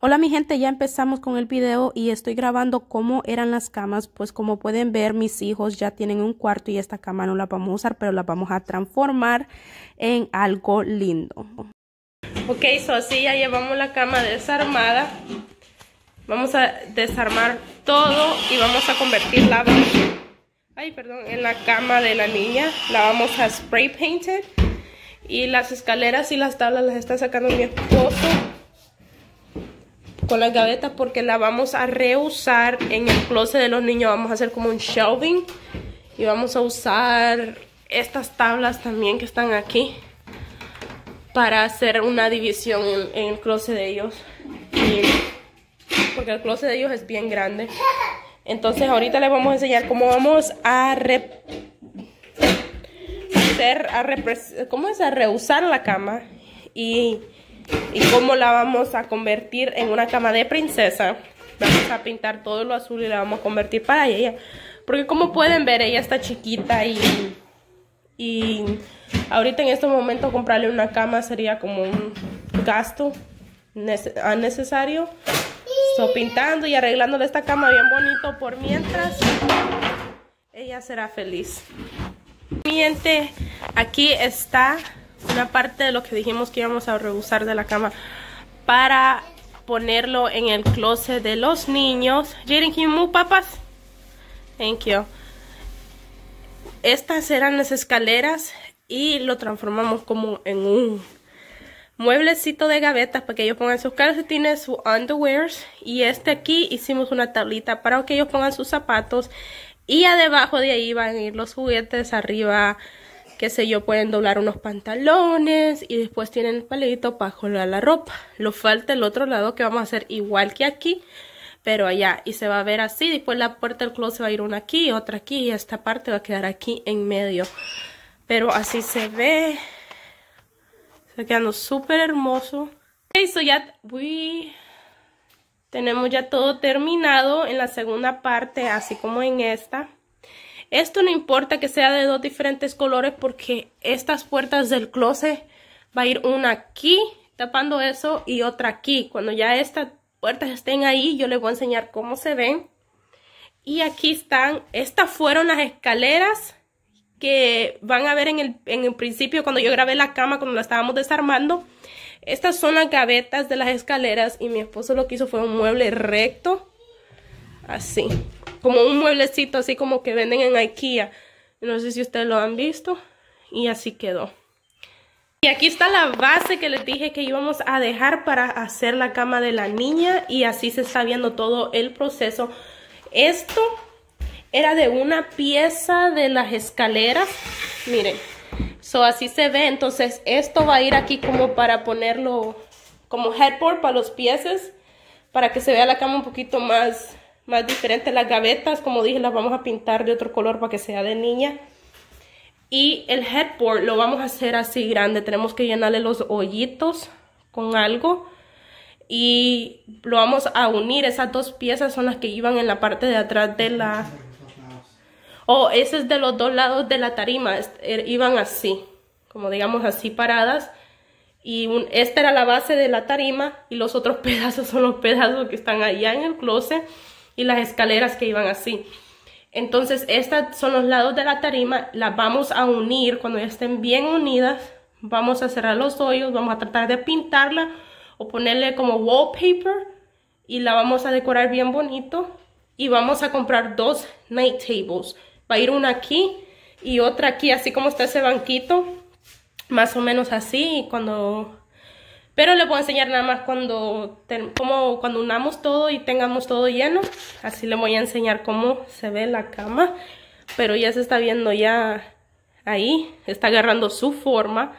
Hola mi gente, ya empezamos con el video y estoy grabando cómo eran las camas, pues como pueden ver mis hijos ya tienen un cuarto y esta cama no la vamos a usar, pero la vamos a transformar en algo lindo. Ok, so así ya llevamos la cama desarmada. Vamos a desarmar todo y vamos a convertirla ay, perdón, en la cama de la niña. La vamos a spray painted y las escaleras y las tablas las está sacando mi esposo con las gavetas porque la vamos a reusar en el closet de los niños. Vamos a hacer como un shelving y vamos a usar estas tablas también que están aquí para hacer una división en, el closet de ellos. porque el closet de ellos es bien grande. Entonces ahorita les vamos a enseñar cómo vamos a es a reusar la cama y y cómo la vamos a convertir en una cama de princesa. Vamos a pintar todo lo azul y la vamos a convertir para ella. Porque como pueden ver, ella está chiquita y, y ahorita en este momento comprarle una cama sería como un gasto ah, necesario. So pintando y arreglándole esta cama bien bonito por mientras. Ella será feliz. Miente, aquí está una parte de lo que dijimos que íbamos a rehusar de la cama para ponerlo en el closet de los niños. Jaden, papas? Thank you. Estas eran las escaleras y lo transformamos como en un mueblecito de gavetas para que ellos pongan sus calcetines, sus underwears. Y este aquí hicimos una tablita para que ellos pongan sus zapatos. Y debajo de ahí van a ir los juguetes, arriba que sé yo, pueden doblar unos pantalones y después tienen el palito para colgar la ropa. Lo falta el otro lado que vamos a hacer igual que aquí, pero allá. Y se va a ver así, después la puerta del closet va a ir una aquí, otra aquí y esta parte va a quedar aquí en medio. Pero así se ve. Está quedando súper hermoso. Ok, ya... uy Tenemos ya todo terminado en la segunda parte, así como en esta. Esto no importa que sea de dos diferentes colores porque estas puertas del closet va a ir una aquí tapando eso y otra aquí. Cuando ya estas puertas estén ahí yo les voy a enseñar cómo se ven. Y aquí están, estas fueron las escaleras que van a ver en el, en principio cuando yo grabé la cama, cuando la estábamos desarmando. Estas son las gavetas de las escaleras y mi esposo lo que hizo fue un mueble recto, así como un mueblecito así como que venden en Ikea. No sé si ustedes lo han visto. Y así quedó. Y aquí está la base que les dije que íbamos a dejar para hacer la cama de la niña. Y así se está viendo todo el proceso. Esto era de una pieza de las escaleras. Miren. So, así se ve. Entonces, esto va a ir aquí como para ponerlo como headboard para los pieses Para que se vea la cama un poquito más más diferentes. Las gavetas, como dije, las vamos a pintar de otro color para que sea de niña. Y el headboard lo vamos a hacer así grande. Tenemos que llenarle los hoyitos con algo. Y lo vamos a unir. Esas dos piezas son las que iban en la parte de atrás de la... Oh, ese es de los dos lados de la tarima. Er, iban así, como digamos así paradas. Y esta era la base de la tarima. Y los otros pedazos son los pedazos que están allá en el closet y las escaleras que iban así. Entonces, estos son los lados de la tarima, las vamos a unir, cuando estén bien unidas, vamos a cerrar los hoyos, vamos a tratar de pintarla o ponerle como wallpaper y la vamos a decorar bien bonito y vamos a comprar dos night tables. Va a ir una aquí y otra aquí, así como está ese banquito, más o menos así, y cuando pero le puedo enseñar nada más cuando, como cuando unamos todo y tengamos todo lleno. Así le voy a enseñar cómo se ve la cama. Pero ya se está viendo ya ahí. Está agarrando su forma.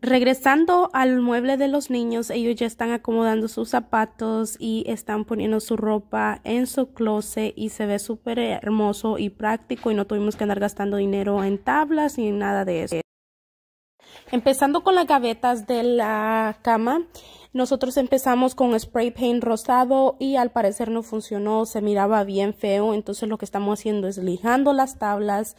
Regresando al mueble de los niños, ellos ya están acomodando sus zapatos y están poniendo su ropa en su closet y se ve súper hermoso y práctico y no tuvimos que andar gastando dinero en tablas ni nada de eso. Empezando con las gavetas de la cama, nosotros empezamos con spray paint rosado y al parecer no funcionó, se miraba bien feo, entonces lo que estamos haciendo es lijando las tablas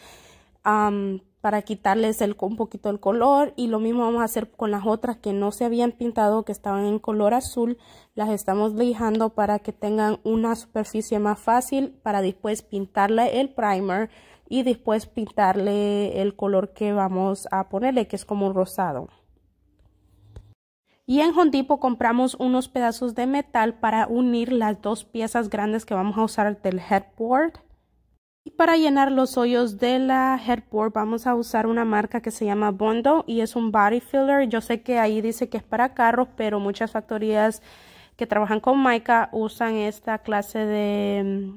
para quitarles un poquito el color y lo mismo vamos a hacer con las otras que no se habían pintado, que estaban en color azul, las estamos lijando para que tengan una superficie más fácil para después pintarle el primer y después pintarle el color que vamos a ponerle, que es como un rosado. Y en Hondipo compramos unos pedazos de metal para unir las dos piezas grandes que vamos a usar del headboard. Y para llenar los hoyos de la headboard vamos a usar una marca que se llama Bondo y es un body filler. Yo sé que ahí dice que es para carros, pero muchas factorías que trabajan con Mica usan esta clase de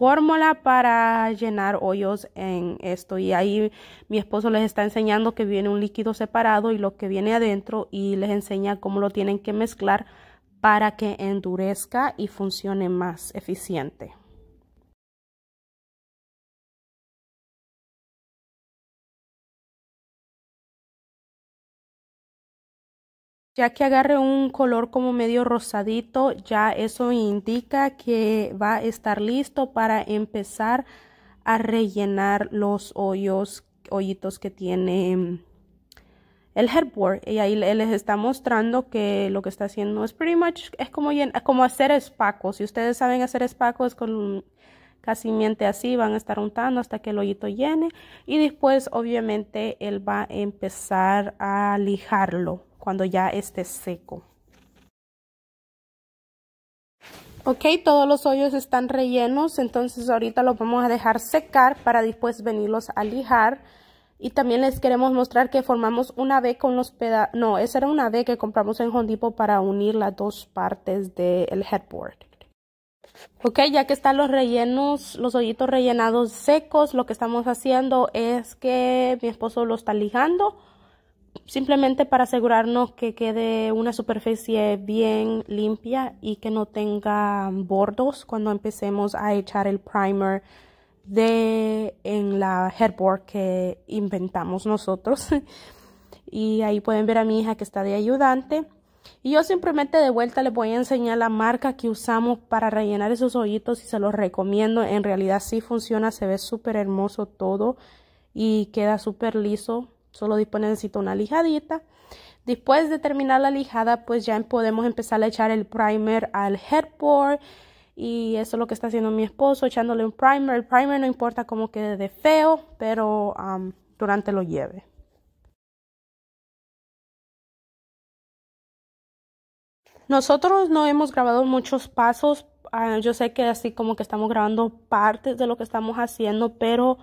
fórmula para llenar hoyos en esto y ahí mi esposo les está enseñando que viene un líquido separado y lo que viene adentro y les enseña cómo lo tienen que mezclar para que endurezca y funcione más eficiente. Ya que agarre un color como medio rosadito, ya eso indica que va a estar listo para empezar a rellenar los hoyos, hoyitos que tiene mm, el headboard y ahí les está mostrando que lo que está haciendo es pretty much es como, como hacer espacos si ustedes saben hacer espacos con Casi miente así van a estar untando hasta que el hoyito llene y después obviamente él va a empezar a lijarlo cuando ya esté seco. Ok, todos los hoyos están rellenos, entonces ahorita los vamos a dejar secar para después venirlos a lijar. Y también les queremos mostrar que formamos una V con los pedazos, no, esa era una V que compramos en Hondipo para unir las dos partes del headboard. Ok, ya que están los rellenos, los hoyitos rellenados secos, lo que estamos haciendo es que mi esposo lo está lijando, simplemente para asegurarnos que quede una superficie bien limpia y que no tenga bordos cuando empecemos a echar el primer de en la headboard que inventamos nosotros. y ahí pueden ver a mi hija que está de ayudante. Y yo simplemente de vuelta les voy a enseñar la marca que usamos para rellenar esos hoyitos y se los recomiendo. En realidad sí funciona, se ve súper hermoso todo y queda súper liso. Solo de necesito una lijadita. Después de terminar la lijada, pues ya podemos empezar a echar el primer al headboard. Y eso es lo que está haciendo mi esposo, echándole un primer. El primer no importa cómo quede de feo, pero um, durante lo lleve. Nosotros no hemos grabado muchos pasos. Ah, yo sé que así como que estamos grabando partes de lo que estamos haciendo, pero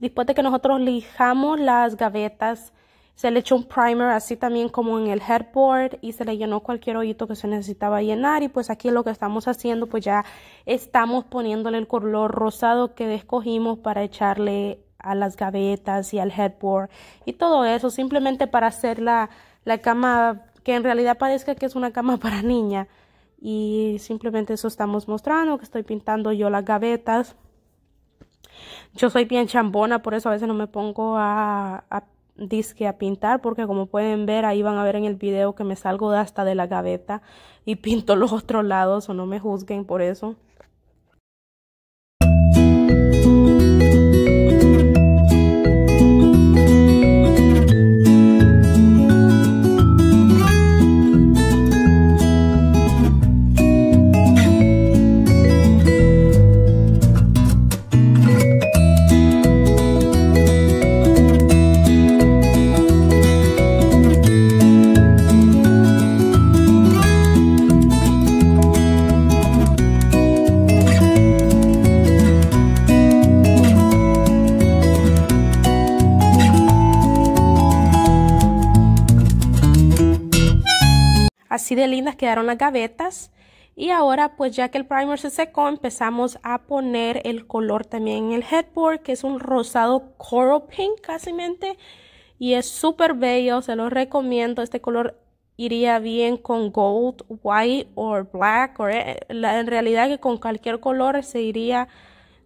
después de que nosotros lijamos las gavetas, se le echó un primer así también como en el headboard y se le llenó cualquier hoyito que se necesitaba llenar y pues aquí lo que estamos haciendo pues ya estamos poniéndole el color rosado que escogimos para echarle a las gavetas y al headboard y todo eso simplemente para hacer la, la cama que en realidad parezca que es una cama para niña y simplemente eso estamos mostrando, que estoy pintando yo las gavetas. Yo soy bien chambona, por eso a veces no me pongo a, a disque a pintar porque como pueden ver ahí van a ver en el video que me salgo hasta de la gaveta y pinto los otros lados o no me juzguen por eso. Así de lindas quedaron las gavetas. Y ahora, pues ya que el primer se secó, empezamos a poner el color también en el headboard, que es un rosado coral pink casi. Y es súper bello, se los recomiendo. Este color iría bien con gold, white o black. o eh, en realidad que con cualquier color se iría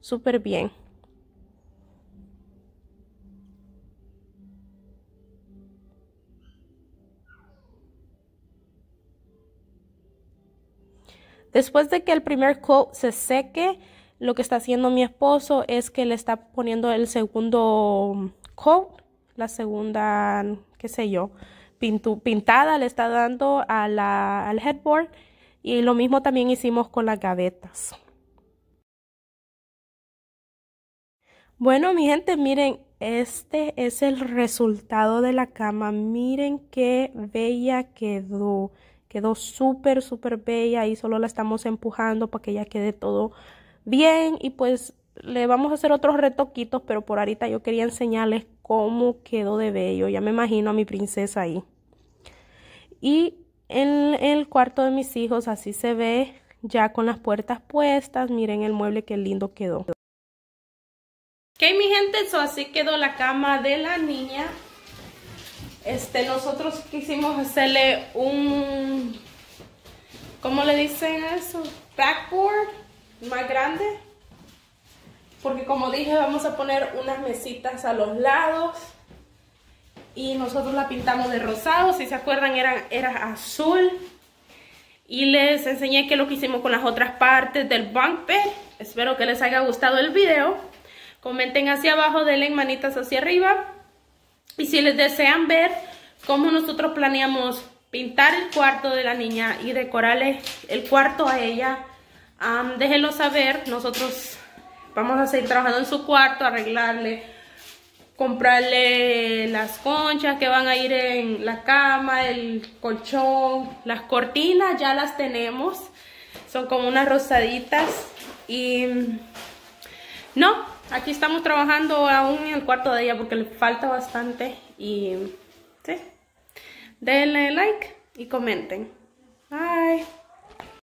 súper bien. Después de que el primer coat se seque, lo que está haciendo mi esposo es que le está poniendo el segundo coat, la segunda, qué sé yo, pintada, le está dando a la, al headboard. Y lo mismo también hicimos con las gavetas. Bueno, mi gente, miren, este es el resultado de la cama. Miren qué bella quedó. Quedó súper, súper bella y solo la estamos empujando para que ya quede todo bien y pues le vamos a hacer otros retoquitos, pero por ahorita yo quería enseñarles cómo quedó de bello. Ya me imagino a mi princesa ahí. Y en el cuarto de mis hijos así se ve ya con las puertas puestas. Miren el mueble que lindo quedó. Ok mi gente, eso así quedó la cama de la niña. Este, nosotros quisimos hacerle un, ¿cómo le dicen eso? Backboard más grande. Porque como dije, vamos a poner unas mesitas a los lados. Y nosotros la pintamos de rosado, si se acuerdan era azul. Y les enseñé que lo que hicimos con las otras partes del bunk Espero que les haya gustado el video. Comenten hacia abajo, denle manitas hacia arriba y si les desean ver cómo nosotros planeamos pintar el cuarto de la niña y decorarle el cuarto a ella, déjenlo saber. Nosotros vamos a seguir trabajando en su cuarto, arreglarle, comprarle las conchas que van a ir en la cama, el colchón, las cortinas ya las tenemos. Son como unas rosaditas y no, Aquí estamos trabajando aún en el cuarto de ella porque le falta bastante y sí, denle like y comenten. Bye.